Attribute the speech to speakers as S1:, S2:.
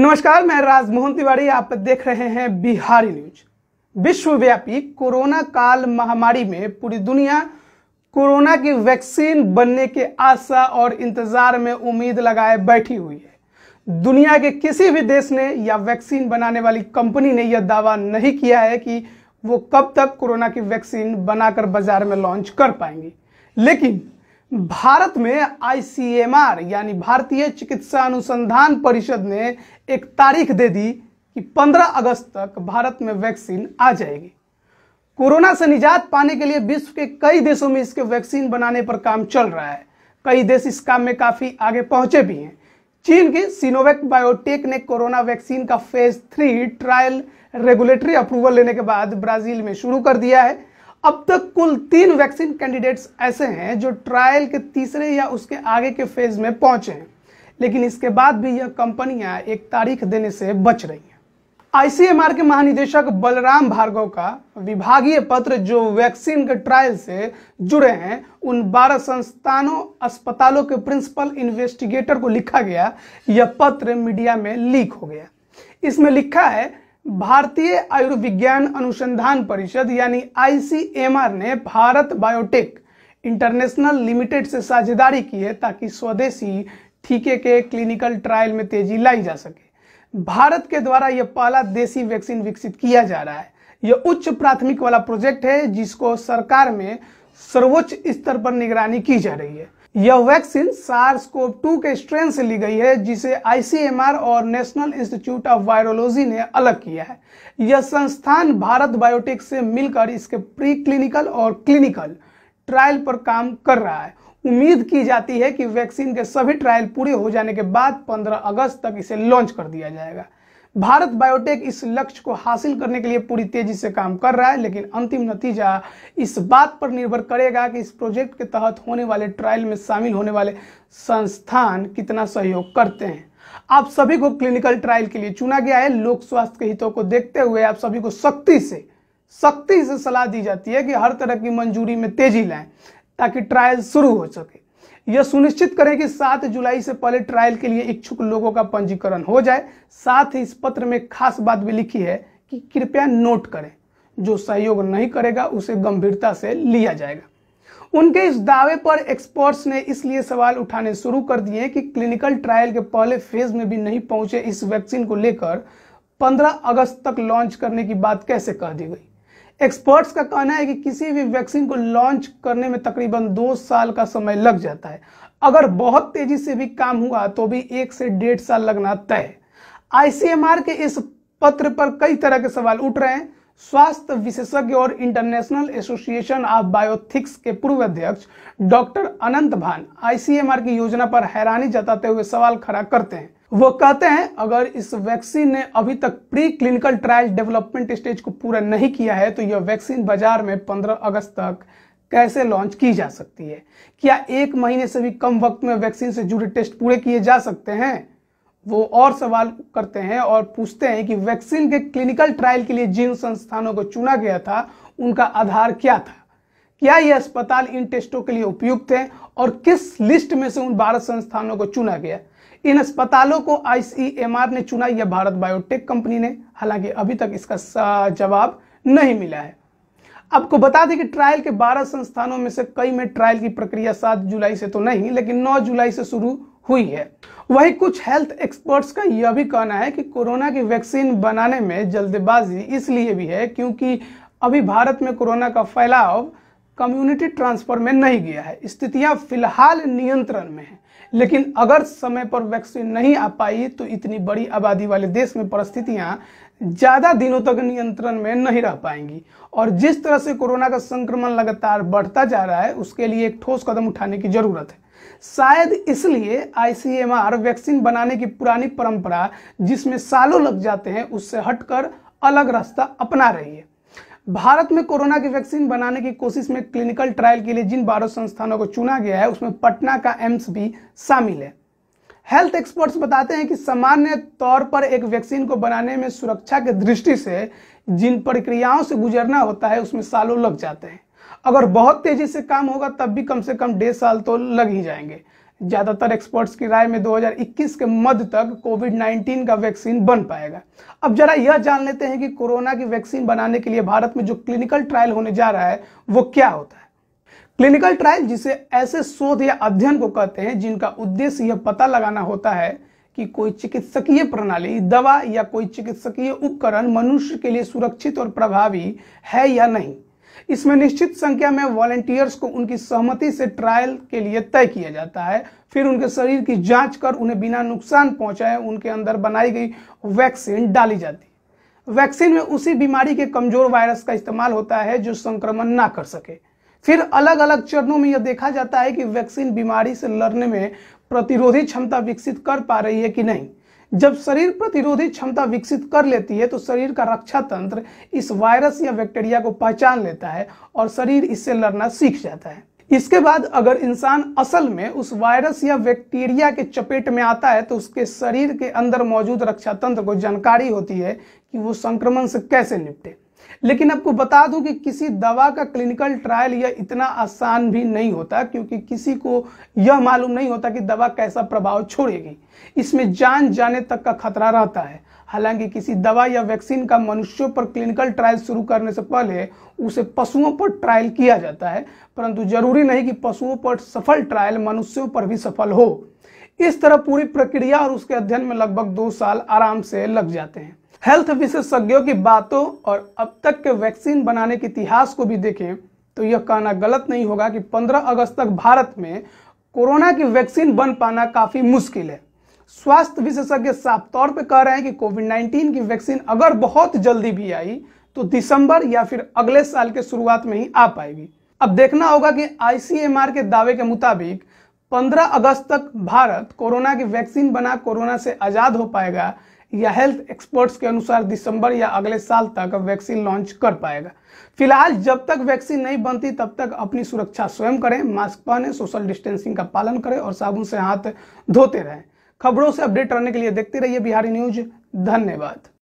S1: नमस्कार मैं राजमोहन तिवारी आप देख रहे हैं बिहारी न्यूज विश्वव्यापी कोरोना काल महामारी में पूरी दुनिया कोरोना की वैक्सीन बनने के आशा और इंतजार में उम्मीद लगाए बैठी हुई है दुनिया के किसी भी देश ने या वैक्सीन बनाने वाली कंपनी ने यह दावा नहीं किया है कि वो कब तक कोरोना की वैक्सीन बनाकर बाजार में लॉन्च कर पाएंगी लेकिन भारत में आईसीएमआर यानी भारतीय चिकित्सा अनुसंधान परिषद ने एक तारीख दे दी कि 15 अगस्त तक भारत में वैक्सीन आ जाएगी कोरोना से निजात पाने के लिए विश्व के कई देशों में इसके वैक्सीन बनाने पर काम चल रहा है कई देश इस काम में काफी आगे पहुंचे भी हैं चीन की सिनोवेक बायोटेक ने कोरोना वैक्सीन का phase three trial regulatory approval लेने के बाद ब्राजील में शुरू कर दिया है अब तक कुल तीन वैक्सीन कैंडिडेट्स ऐसे हैं जो ट्रायल के तीसरे या उसके आगे के फेज में पहुंचे हैं लेकिन इसके बाद भी यह कंपनियां एक तारीख देने से बच रही हैं आईसीएमआर के महानिदेशक बलराम भार्गव का विभागीय पत्र जो वैक्सीन के ट्रायल से जुड़े हैं उन 12 संस्थानों अस्पतालों के प्रिंसिपल इन्वेस्टिगेटर को लिखा गया यह पत्र मीडिया में लीक हो गया इसमें लिखा है भारतीय आयुर्विज्ञान अनुसंधान परिषद यानी आईसीएमआर ने भारत बायोटेक इंटरनेशनल लिमिटेड से साझेदारी की है ताकि स्वदेशी टीके के क्लिनिकल ट्रायल में तेजी लाई जा सके भारत के द्वारा यह पहला देसी वैक्सीन विकसित किया जा रहा है यह उच्च प्राथमिक वाला प्रोजेक्ट है जिसको सरकार में सर्वोच्च स्तर पर निगरानी की जा रही है यह वैक्सीन सार्स कोव टू के स्ट्रेन से ली गई है जिसे आईसीएमआर और नेशनल इंस्टीट्यूट ऑफ वायरोलॉजी ने अलग किया है यह संस्थान भारत बायोटेक से मिलकर इसके प्री क्लिनिकल और क्लिनिकल ट्रायल पर काम कर रहा है उम्मीद की जाती है कि वैक्सीन के सभी ट्रायल पूरे हो जाने के बाद 15 अगस्त तक इसे लॉन्च कर दिया जाएगा भारत बायोटेक इस लक्ष्य को हासिल करने के लिए पूरी तेजी से काम कर रहा है लेकिन अंतिम नतीजा इस बात पर निर्भर करेगा कि इस प्रोजेक्ट के तहत होने वाले ट्रायल में शामिल होने वाले संस्थान कितना सहयोग करते हैं आप सभी को क्लिनिकल ट्रायल के लिए चुना गया है लोक स्वास्थ्य के हितों को देखते हुए आप सभी को सख्ती से सख्ती से सलाह दी जाती है कि हर तरह की मंजूरी में तेजी लाएं ताकि ट्रायल शुरू हो सके यह सुनिश्चित करें कि 7 जुलाई से पहले ट्रायल के लिए इच्छुक लोगों का पंजीकरण हो जाए साथ ही इस पत्र में खास बात भी लिखी है कि कृपया नोट करें जो सहयोग नहीं करेगा उसे गंभीरता से लिया जाएगा उनके इस दावे पर एक्सपर्ट्स ने इसलिए सवाल उठाने शुरू कर दिए कि क्लिनिकल ट्रायल के पहले फेज में भी नहीं पहुंचे इस वैक्सीन को लेकर 15 अगस्त तक लॉन्च करने की बात कैसे कह दी गई एक्सपर्ट्स का कहना है कि किसी भी वैक्सीन को लॉन्च करने में तकरीबन दो साल का समय लग जाता है अगर बहुत तेजी से भी काम हुआ तो भी एक से डेढ़ साल लगना तय आईसीएमआर के इस पत्र पर कई तरह के सवाल उठ रहे हैं स्वास्थ्य विशेषज्ञ और इंटरनेशनल एसोसिएशन ऑफ बायोथिक्स के पूर्व अध्यक्ष डॉक्टर अनंत भान आईसीएमआर की योजना पर हैरानी जताते हुए सवाल खड़ा करते हैं वो कहते हैं अगर इस वैक्सीन ने अभी तक preclinical trial development stage को पूरा नहीं किया है तो यह वैक्सीन बाजार में 15 अगस्त तक कैसे लॉन्च की जा सकती है क्या एक महीने से भी कम वक्त में वैक्सीन से जुड़े टेस्ट पूरे किए जा सकते हैं वो और सवाल करते हैं और पूछते हैं कि वैक्सीन के क्लिनिकल ट्रायल के लिए जिन संस्थानों को चुना गया था उनका आधार क्या था क्या ये अस्पताल इन टेस्टों के लिए उपयुक्त है और किस लिस्ट में से उन बारह संस्थानों को चुना गया इन अस्पतालों को आईसीएमआर ने चुना यह भारत बायोटेक कंपनी ने हालांकि अभी तक इसका जवाब नहीं मिला है आपको बता दें कि ट्रायल के 12 संस्थानों में से कई में ट्रायल की प्रक्रिया सात जुलाई से तो नहीं लेकिन नौ जुलाई से शुरू हुई है वही कुछ हेल्थ एक्सपर्ट्स का यह भी कहना है कि कोरोना की वैक्सीन बनाने में जल्दबाजी इसलिए भी है क्योंकि अभी भारत में कोरोना का फैलाव कम्युनिटी ट्रांसफर में नहीं गया है स्थितियां फिलहाल नियंत्रण में है लेकिन अगर समय पर वैक्सीन नहीं आ पाई तो इतनी बड़ी आबादी वाले देश में परिस्थितियां ज़्यादा दिनों तक नियंत्रण में नहीं रह पाएंगी और जिस तरह से कोरोना का संक्रमण लगातार बढ़ता जा रहा है उसके लिए एक ठोस कदम उठाने की ज़रूरत है शायद इसलिए आईसीएमआर वैक्सीन बनाने की पुरानी परंपरा जिसमें सालों लग जाते हैं उससे हटकर अलग रास्ता अपना रही है भारत में कोरोना की वैक्सीन बनाने की कोशिश में क्लिनिकल ट्रायल के लिए जिन बारह संस्थानों को चुना गया है उसमें पटना का एम्स भी शामिल है हेल्थ एक्सपर्ट्स बताते हैं कि सामान्य तौर पर एक वैक्सीन को बनाने में सुरक्षा के दृष्टि से जिन प्रक्रियाओं से गुजरना होता है उसमें सालों लग जाते हैं अगर बहुत तेजी से काम होगा तब भी कम से कम डेढ़ साल तो लग ही जाएंगे ज़्यादातर एक्सपर्ट्स की राय में 2021 के मध्य तक कोविड 19 का वैक्सीन बन पाएगा अब जरा यह जान लेते हैं कि कोरोना की वैक्सीन बनाने के लिए भारत में जो क्लिनिकल ट्रायल होने जा रहा है वो क्या होता है क्लिनिकल ट्रायल जिसे ऐसे शोध या अध्ययन को कहते हैं जिनका उद्देश्य यह पता लगाना होता है कि कोई चिकित्सकीय प्रणाली दवा या कोई चिकित्सकीय उपकरण मनुष्य के लिए सुरक्षित और प्रभावी है या नहीं इसमें निश्चित संख्या में वॉलेंटियर्स को उनकी सहमति से ट्रायल के लिए तय किया जाता है फिर उनके शरीर की जांच कर उन्हें बिना नुकसान पहुंचाए उनके अंदर बनाई गई वैक्सीन डाली जाती वैक्सीन में उसी बीमारी के कमजोर वायरस का इस्तेमाल होता है जो संक्रमण ना कर सके फिर अलग अलग चरणों में यह देखा जाता है कि वैक्सीन बीमारी से लड़ने में प्रतिरोधी क्षमता विकसित कर पा रही है कि नहीं जब शरीर प्रतिरोधी क्षमता विकसित कर लेती है तो शरीर का रक्षा तंत्र इस वायरस या बैक्टीरिया को पहचान लेता है और शरीर इससे लड़ना सीख जाता है इसके बाद अगर इंसान असल में उस वायरस या बैक्टीरिया के चपेट में आता है तो उसके शरीर के अंदर मौजूद रक्षा तंत्र को जानकारी होती है कि वो संक्रमण से कैसे निपटे लेकिन आपको बता दूं कि किसी दवा का क्लिनिकल ट्रायल यह इतना आसान भी नहीं होता क्योंकि किसी को यह मालूम नहीं होता कि दवा कैसा प्रभाव छोड़ेगी इसमें जान जाने तक का खतरा रहता है हालांकि किसी दवा या वैक्सीन का मनुष्यों पर क्लिनिकल ट्रायल शुरू करने से पहले उसे पशुओं पर ट्रायल किया जाता है परंतु जरूरी नहीं कि पशुओं पर सफल ट्रायल मनुष्यों पर भी सफल हो इस तरह पूरी प्रक्रिया और उसके अध्ययन में लगभग दो साल आराम से लग जाते हैं हेल्थ विशेषज्ञों की बातों और अब तक के वैक्सीन बनाने के इतिहास को भी देखें तो यह कहना गलत नहीं होगा कि 15 अगस्त तक भारत में कोरोना की वैक्सीन बन पाना काफ़ी मुश्किल है स्वास्थ्य विशेषज्ञ साफ तौर पर कह रहे हैं कि कोविड 19 की वैक्सीन अगर बहुत जल्दी भी आई तो दिसंबर या फिर अगले साल के शुरुआत में ही आ पाएगी अब देखना होगा कि आईसीएमआर के दावे के मुताबिक 15 अगस्त तक भारत कोरोना की वैक्सीन बना कोरोना से आजाद हो पाएगा या हेल्थ एक्सपर्ट्स के अनुसार दिसंबर या अगले साल तक वैक्सीन लॉन्च कर पाएगा फिलहाल जब तक वैक्सीन नहीं बनती तब तक अपनी सुरक्षा स्वयं करें मास्क पहने सोशल डिस्टेंसिंग का पालन करें और साबुन से हाथ धोते रहें खबरों से अपडेट रहने के लिए देखते रहिए बिहारी न्यूज धन्यवाद